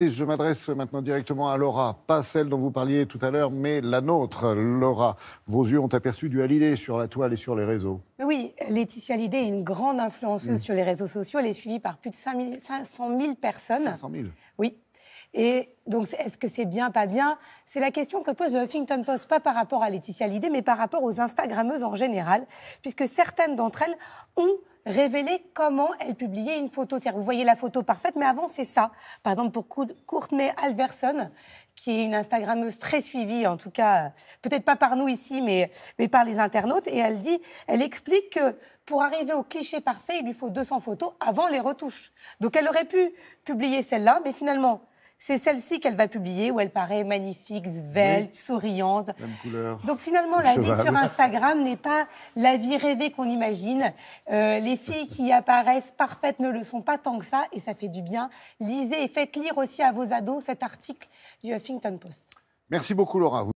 Je m'adresse maintenant directement à Laura, pas celle dont vous parliez tout à l'heure, mais la nôtre, Laura. Vos yeux ont aperçu du Hallyday sur la toile et sur les réseaux. Oui, Laetitia Hallyday est une grande influenceuse mm. sur les réseaux sociaux. Elle est suivie par plus de 500 000 personnes. 500 000 Oui. Et donc, est-ce que c'est bien, pas bien C'est la question que pose le Huffington Post, pas par rapport à Laetitia Hallyday, mais par rapport aux Instagrammeuses en général, puisque certaines d'entre elles ont révéler comment elle publiait une photo. vous voyez la photo parfaite, mais avant, c'est ça. Par exemple, pour Courtney Alverson, qui est une Instagrammeuse très suivie, en tout cas, peut-être pas par nous ici, mais, mais par les internautes. Et elle dit, elle explique que pour arriver au cliché parfait, il lui faut 200 photos avant les retouches. Donc elle aurait pu publier celle-là, mais finalement, c'est celle-ci qu'elle va publier où elle paraît magnifique, svelte, souriante. Même couleur. Donc finalement, la vie sur Instagram n'est pas la vie rêvée qu'on imagine. Euh, les filles qui apparaissent parfaites ne le sont pas tant que ça et ça fait du bien. Lisez et faites lire aussi à vos ados cet article du Huffington Post. Merci beaucoup Laura.